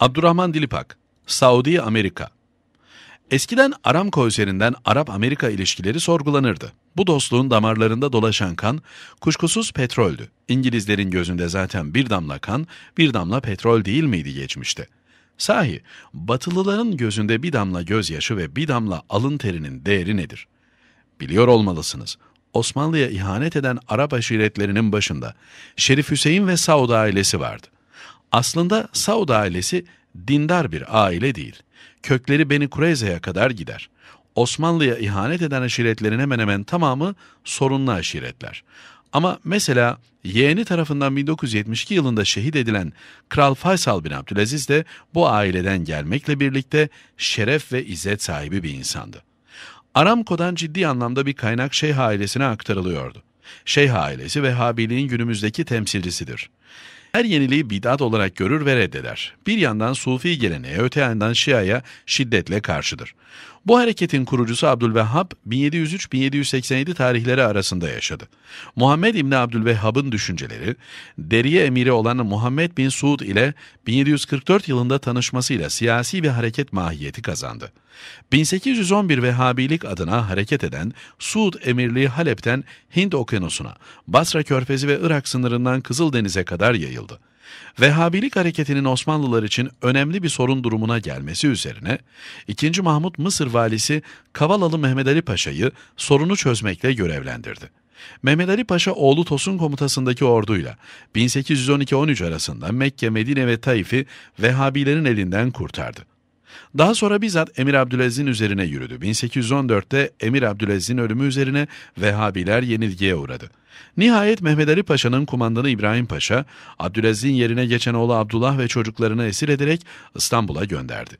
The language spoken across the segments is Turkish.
Abdurrahman Dilipak, Saudi Amerika Eskiden Aramco üzerinden Arap-Amerika ilişkileri sorgulanırdı. Bu dostluğun damarlarında dolaşan kan, kuşkusuz petroldü. İngilizlerin gözünde zaten bir damla kan, bir damla petrol değil miydi geçmişte? Sahi, batılıların gözünde bir damla gözyaşı ve bir damla alın terinin değeri nedir? Biliyor olmalısınız, Osmanlı'ya ihanet eden Arap aşiretlerinin başında Şerif Hüseyin ve Saud ailesi vardı. Aslında Saud ailesi dindar bir aile değil. Kökleri Beni Kureyze'ye kadar gider. Osmanlı'ya ihanet eden aşiretlerin hemen hemen tamamı sorunlu aşiretler. Ama mesela yeğeni tarafından 1972 yılında şehit edilen Kral Faysal bin Abdülaziz de bu aileden gelmekle birlikte şeref ve izzet sahibi bir insandı. Aramco'dan ciddi anlamda bir kaynak Şeyh ailesine aktarılıyordu. Şeyh ailesi Vehhabiliğin günümüzdeki temsilcisidir her yeniliği bidat olarak görür ve reddeder. Bir yandan Sufi geleneğe, öte yandan Şia'ya şiddetle karşıdır. Bu hareketin kurucusu Abdülvehhab 1703-1787 tarihleri arasında yaşadı. Muhammed İbni Abdülvehhab'ın düşünceleri, Deriye emiri olan Muhammed bin Suud ile 1744 yılında tanışmasıyla siyasi bir hareket mahiyeti kazandı. 1811 Vehhabilik adına hareket eden Suud emirliği Halep'ten Hint okyanusuna, Basra körfezi ve Irak sınırından Kızıldeniz'e kadar yayıldı yayıldı. Vehhabilik hareketinin Osmanlılar için önemli bir sorun durumuna gelmesi üzerine 2. Mahmut Mısır valisi Kavalalı Mehmet Ali Paşa'yı sorunu çözmekle görevlendirdi. Mehmet Ali Paşa oğlu Tosun komutasındaki orduyla 1812-13 arasında Mekke, Medine ve Taif'i Vehhabilerin elinden kurtardı. Daha sonra bizzat Emir Abdülaziz'in üzerine yürüdü. 1814'te Emir Abdülaziz'in ölümü üzerine Vehhabiler yenilgiye uğradı. Nihayet Mehmet Ali Paşa'nın kumandanı İbrahim Paşa, Abdülaziz'in yerine geçen oğlu Abdullah ve çocuklarını esir ederek İstanbul'a gönderdi.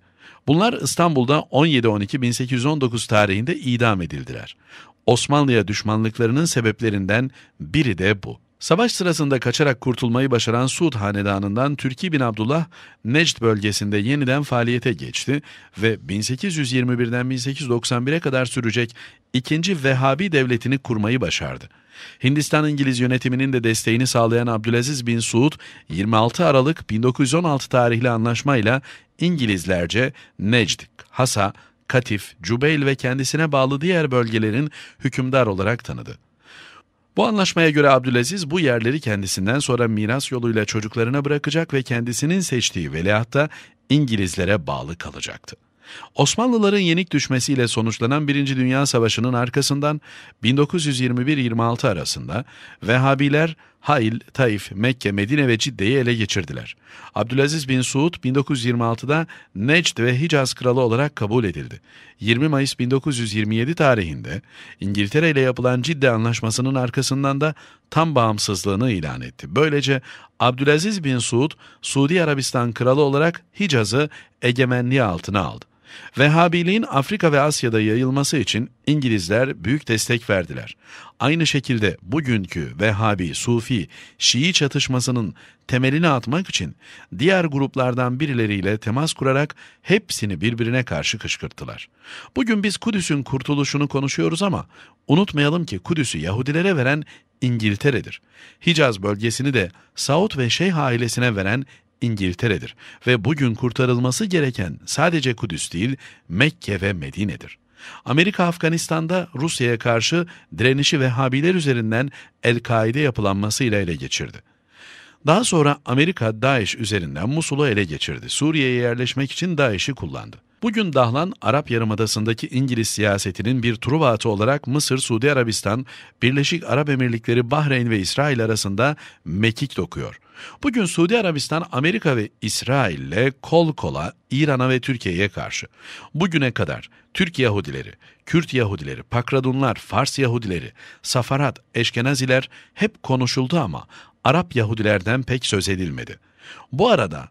Bunlar İstanbul'da 17-12-1819 tarihinde idam edildiler. Osmanlı'ya düşmanlıklarının sebeplerinden biri de bu. Savaş sırasında kaçarak kurtulmayı başaran Suud hanedanından Türkiye bin Abdullah, Necd bölgesinde yeniden faaliyete geçti ve 1821'den 1891'e kadar sürecek ikinci Vehhabi devletini kurmayı başardı. Hindistan İngiliz yönetiminin de desteğini sağlayan Abdülaziz bin Suud, 26 Aralık 1916 tarihli anlaşmayla İngilizlerce Necd, Hasa, Katif, Cübeyl ve kendisine bağlı diğer bölgelerin hükümdar olarak tanıdı. Bu anlaşmaya göre Abdülaziz bu yerleri kendisinden sonra miras yoluyla çocuklarına bırakacak ve kendisinin seçtiği veliahta İngilizlere bağlı kalacaktı. Osmanlıların yenik düşmesiyle sonuçlanan Birinci Dünya Savaşı'nın arkasından 1921-26 arasında Vehhabiler Hail, Taif, Mekke, Medine ve Cidde'yi ele geçirdiler. Abdülaziz bin Suud 1926'da Necd ve Hicaz kralı olarak kabul edildi. 20 Mayıs 1927 tarihinde İngiltere ile yapılan Cidde anlaşmasının arkasından da tam bağımsızlığını ilan etti. Böylece Abdülaziz bin Suud, Suudi Arabistan kralı olarak Hicaz'ı egemenliği altına aldı. Vehhabiliğin Afrika ve Asya'da yayılması için İngilizler büyük destek verdiler. Aynı şekilde bugünkü Vehhabi, Sufi, Şii çatışmasının temelini atmak için diğer gruplardan birileriyle temas kurarak hepsini birbirine karşı kışkırttılar. Bugün biz Kudüs'ün kurtuluşunu konuşuyoruz ama unutmayalım ki Kudüs'ü Yahudilere veren İngiltere'dir. Hicaz bölgesini de Saud ve Şeyh ailesine veren İngiltere'dir ve bugün kurtarılması gereken sadece Kudüs değil Mekke ve Medine'dir. Amerika Afganistan'da Rusya'ya karşı direnişi Vehhabiler üzerinden El-Kaide yapılanmasıyla ele geçirdi. Daha sonra Amerika Daesh üzerinden Musul'u ele geçirdi. Suriye'ye yerleşmek için Daesh'i kullandı. Bugün Dahlan, Arap Yarımadası'ndaki İngiliz siyasetinin bir truva atı olarak Mısır, Suudi Arabistan, Birleşik Arap Emirlikleri, Bahreyn ve İsrail arasında mekik dokuyor. Bugün Suudi Arabistan, Amerika ve İsrail'le kol kola İran'a ve Türkiye'ye karşı. Bugüne kadar Türk Yahudileri, Kürt Yahudileri, Pakradunlar, Fars Yahudileri, Safarat, Eşkenaziler hep konuşuldu ama Arap Yahudilerden pek söz edilmedi. Bu arada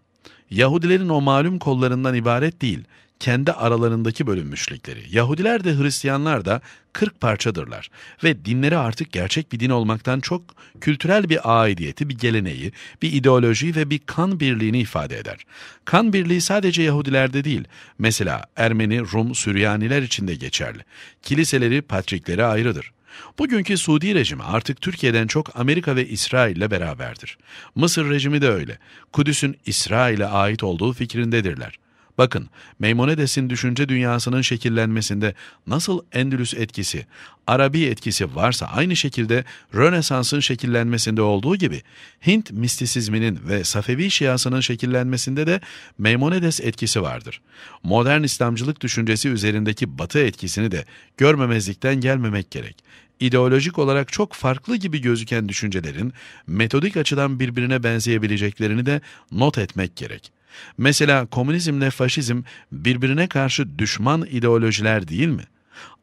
Yahudilerin o malum kollarından ibaret değil, kendi aralarındaki bölünmüşlükleri. Yahudiler de Hristiyanlar da 40 parçadırlar ve dinleri artık gerçek bir din olmaktan çok kültürel bir aidiyeti, bir geleneği, bir ideoloji ve bir kan birliğini ifade eder. Kan birliği sadece Yahudilerde değil, mesela Ermeni, Rum, Süryaniler için de geçerli. Kiliseleri, patrikleri ayrıdır. Bugünkü Suudi rejimi artık Türkiye'den çok Amerika ve İsrail ile beraberdir. Mısır rejimi de öyle. Kudüs'ün İsrail'e ait olduğu fikrindedirler. Bakın, Meymonides'in düşünce dünyasının şekillenmesinde nasıl Endülüs etkisi, Arabi etkisi varsa aynı şekilde Rönesans'ın şekillenmesinde olduğu gibi Hint mistisizminin ve Safevi şiasının şekillenmesinde de Meymonides etkisi vardır. Modern İslamcılık düşüncesi üzerindeki batı etkisini de görmemezlikten gelmemek gerek İdeolojik olarak çok farklı gibi gözüken düşüncelerin metodik açıdan birbirine benzeyebileceklerini de not etmek gerek. Mesela komünizmle faşizm birbirine karşı düşman ideolojiler değil mi?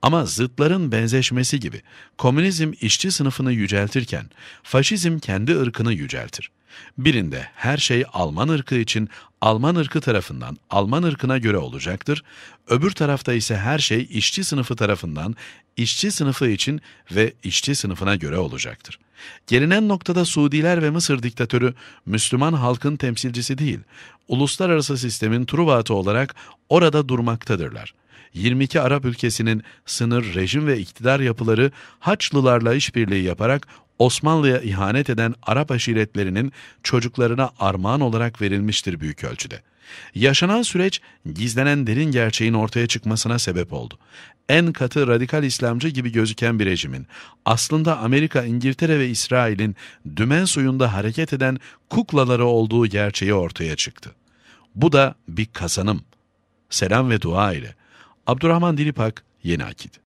Ama zıtların benzeşmesi gibi komünizm işçi sınıfını yüceltirken faşizm kendi ırkını yüceltir. Birinde her şey Alman ırkı için Alman ırkı tarafından Alman ırkına göre olacaktır. Öbür tarafta ise her şey işçi sınıfı tarafından işçi sınıfı için ve işçi sınıfına göre olacaktır.'' Gelinen noktada Suudiler ve Mısır diktatörü Müslüman halkın temsilcisi değil, uluslararası sistemin Truva olarak orada durmaktadırlar. 22 Arap ülkesinin sınır, rejim ve iktidar yapıları Haçlılarla işbirliği yaparak Osmanlı'ya ihanet eden Arap aşiretlerinin çocuklarına armağan olarak verilmiştir büyük ölçüde. Yaşanan süreç gizlenen derin gerçeğin ortaya çıkmasına sebep oldu. En katı radikal İslamcı gibi gözüken bir rejimin, aslında Amerika, İngiltere ve İsrail'in dümen suyunda hareket eden kuklaları olduğu gerçeği ortaya çıktı. Bu da bir kazanım. Selam ve dua ile Abdurrahman Dilipak, Yeni Akit